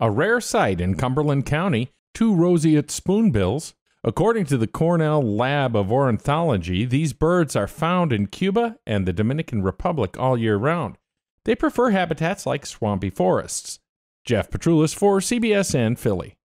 a rare sight in Cumberland County, two roseate spoonbills. According to the Cornell Lab of Ornithology, these birds are found in Cuba and the Dominican Republic all year round. They prefer habitats like swampy forests. Jeff Petroulis for CBSN Philly.